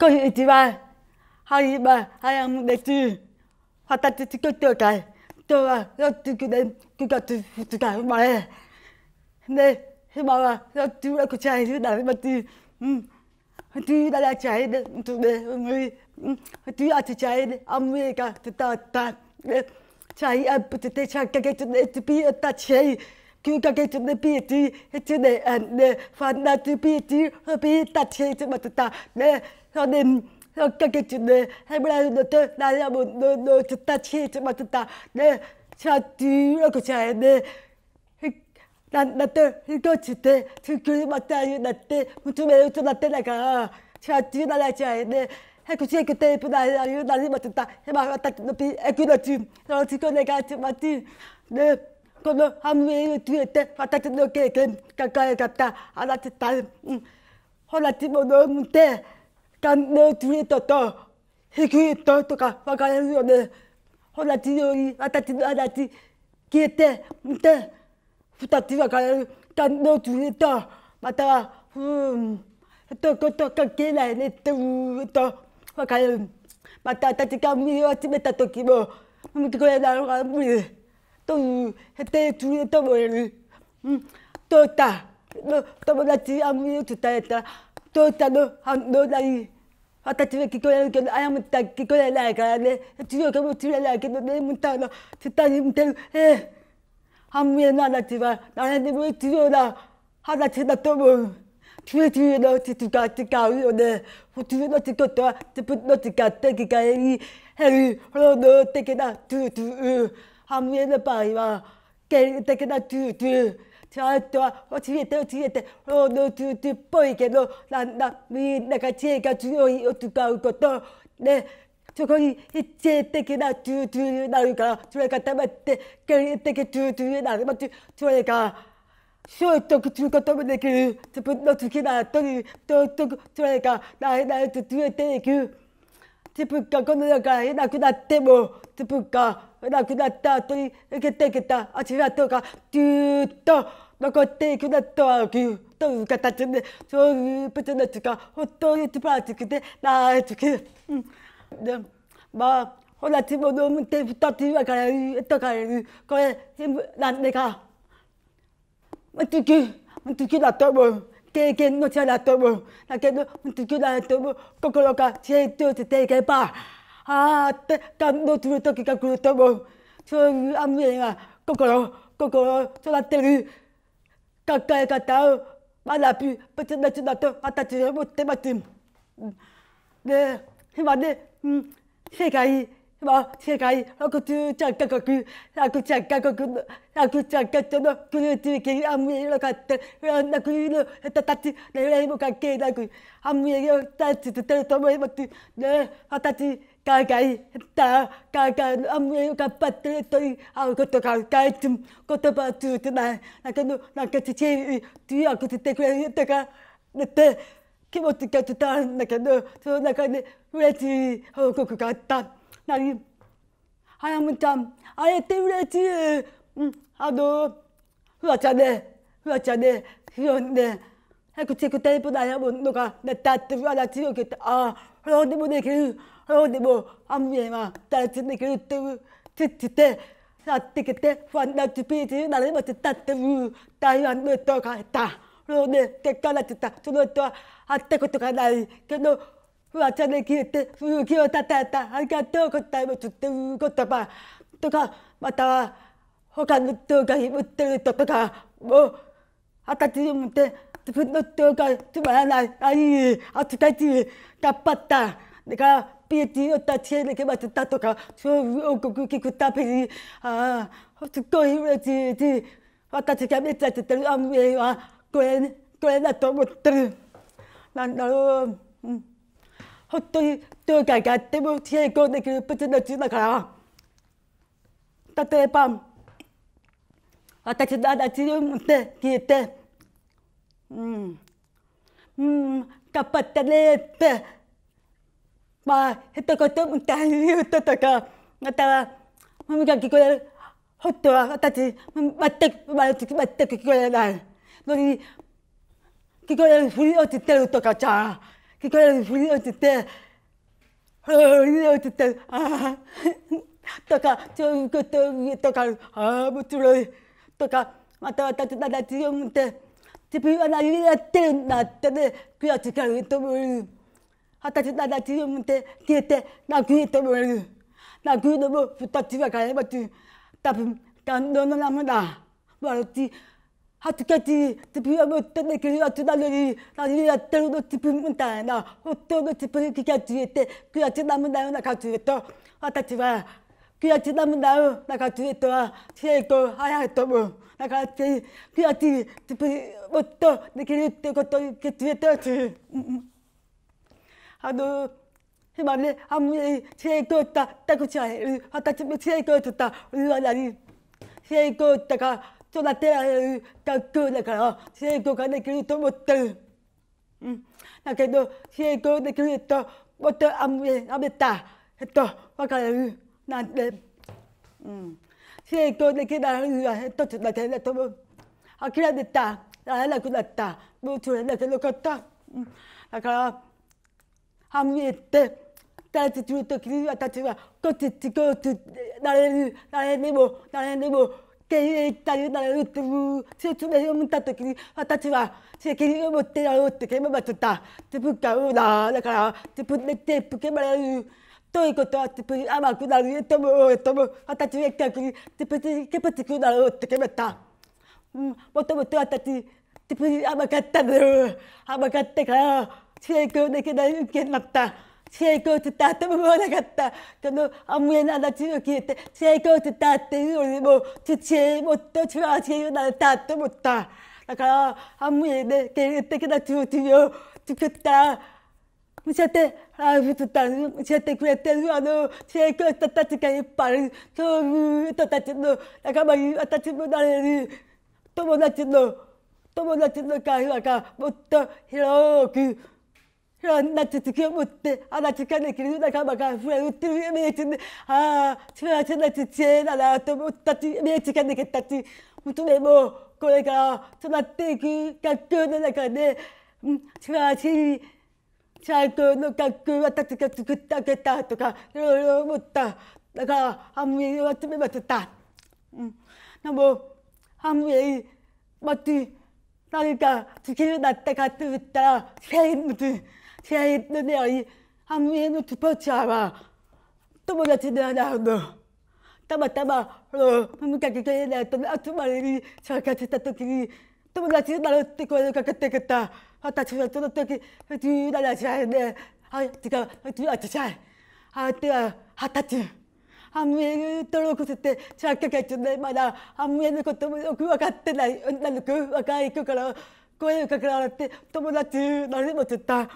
cô bà, bà hai hai konnichiwa hariba hayam desu watashi tsukete kai to wa yotsuku de kukatsu futsukai mare de hima wa yotsu wa kuchai su da mati tu da da chai de tu de ngui tu a tu chai de amui ka tu ta ta de chai a putu te chai kake tu de tu pi ta chai cứ các cái chú này biết chứ chứ để ăn để phản đa chứ biết chứ biết tắt chú chứ mà ta để 하나님 역겹겠지 내 해브라이 너트 나야 뭐너너 듣다 치지 마 듣다 내 자뒤라고 자해 내 나나때 일도치 때 들길 맞다 나때 무투메 또 나때 내가 자뒤 나라 자해 내 해구지 그때 나야 나리 맞다 해봐 왔다 높이 애구나지 너 지금 내가 맞지 내 그거 함위 뒤에 때 왔다 너 깨게 가까이 갔다 알았다 혼났지 뭐 너무 때感動ツイートとヘクイートとか分かれるよね。同じように私の話消えてみて2つ分かれる感動ツイートまたはうんと言関係ないねってうーんと分かれる。また私が耳を集めた時も聞こえないのが無理という否定ツイートもいる。うん、どうした友達あんまり伝えたら父ちゃんの反応なり私は聞こえるけどあやむちゃん聞こえないからね強くも知れないけどねむちゃんの下に見てるええ半分の話は誰でも必要な話だと思う。集中の質が違うよね。普通の仕事は自分の時間的外に減る労働的な集中。半分の場合は、権利的な集中。ちょっとは教えて教えて労働中っぽいけどなんだみんなが知恵が強いを使うことでそこに一定的な集中になるからそれが溜まって権利的集中になりますそれが消毒することもできる自分の好きな後に消毒それが内々と続いていく。テプカこの世からなくなってもテプカなくなった後に受けてきた足跡がずっと残っていくなとはぎゅっという形でそういう別の地が本当に素晴らしくて大好き。うんでまあ同じものを見て2つ分かれるとかれるこれ全部なでか好き好きだと思う。経験の者だと思う。だけど、好きいと思う。心が成長していけば、ああって感動する時が来ると思う。そういうアムウェ心、心を育てる考え方を学び、別の人だと私は思ってます。で、今ね、うん、世界は世界113カ国113カ国の113カ所のグループ域にあんまりをかった、いろんな国の人たち恋愛も関係なくアンミエを大切してると思いますね私海外だ海外のあんまりよ、頑張ってる人に会うことが大事言葉は通じないだけどなんか父に強くしてくれる人が出て気持ちが伝わるんだけどその中で嬉しい報告があった。何はやむちゃん、会えてれしい。うん、あの、フワちゃんで、フワちゃんで、ヒロンで、早くチェックテープダイヤモンドが出たって話を強くて、ああ、フロでもできる。フローでも、アンビエは大切できるってつう、知って、やってきて、ファンダチピーチになれましたっていう、台湾の人がいた。フローで結果ってた。その人は会ったことがないけど、忘れ消えて勇気をたたえたありがとうございますっていう言葉とかまたは他の人が言ってる人とかもう二十歳に向て自分の人がつまらないあいい恥ずかしい頑張っただから PhD を立ち上げてきましたとかそういう王国聞くたびにああすっごい嬉しいし私が目指してるアンウェイはこれこれだと思ってるなんだろう。うん本当にどうかやっても成功できるプチの人だから例えば私の話を持って聞いてうんうん頑張ったねってまあ一言みたいに言うととかまたは耳が聞こえる本当は私全く生まれつき全く聞こえないのに聞こえるふりをしてるとかさ聞こえるふりをつって、ふりをつって、ああ、とか、そういうこととか、ああ、面白い、とか、また私たちを見て、自分は何をやってるんだってね、悔しがると思える。私たちを見て、消えて、泣くと思える。泣くのも二つ分かれます。多分、感動の涙。笑って、atukati tipiyomo tene kiriya tunalori nariya teruno tipi mutana otono tipi kikia tuyete kuya tinamunayo nakatuyeto atatiwa kuya tinamunayo nakatuyetoa tieko ayatomo nakati kuya ti tipi oto nikiri tekoto kituyetoti 아도 희망에 아무리 제이고 있다 따고 지하에 왔다 집에 제이고 있다 우리 아니 제이고 있다가 育てられる学校だから成功ができると思ってる。うん、だけど成功できるともっとあめあめた、えっと、分かれるなんて、うん、成功できないのは一つだけだと思う。諦めた、ならなくなった、もうそれだけのこと。うん、だから、はみ出て、大切するときに私は、こっち行こうとなれる、なれにも、なれにも、経営体を習うという説明を見た時に私は責任を持ってやろうって決めました自分がオーナーだから自分でテープ決めれるということは自分に甘くなるともとも私は逆に自分に気持ちくなろうって決めた、もともと私自分に甘かったのよ甘かったから成功できないけになった成功したとも思わなかったこのアムエの話を聞いて成功したっていうよりも父へもっと幸せになれたと思っただからアムエで芸術的な中心を作った見せてあ見せた見せてくれてるあの成功したたちがいっぱいそういう人たちの仲間に私もなれる友達の友達の会話がもっと広く런나듣게못해아나듣게길이나가마가후에으뜨르게매진데아저한테나듣지나나또못다지매지게내겠다지무튼에뭐거래가저한테그가끔은나가네음저한테잘또가끔왔다듣게듣겠다겠다또가롤로못다내가아무일왔으면맞았다음나뭐아무일맞지나니까두개를낳다갔다웃다세인무슨ね、あのスポーツャーは友達ではなの。たまたまあの見かけがいないと集まりに参加したきに友達になるって声をかけてれた私はその時17歳であ違う18歳相手は20歳。あんめに登録して参加会中ね、まだあんめのこともよく分かってない女の子若い子から声をかけられて友達誰でも絶対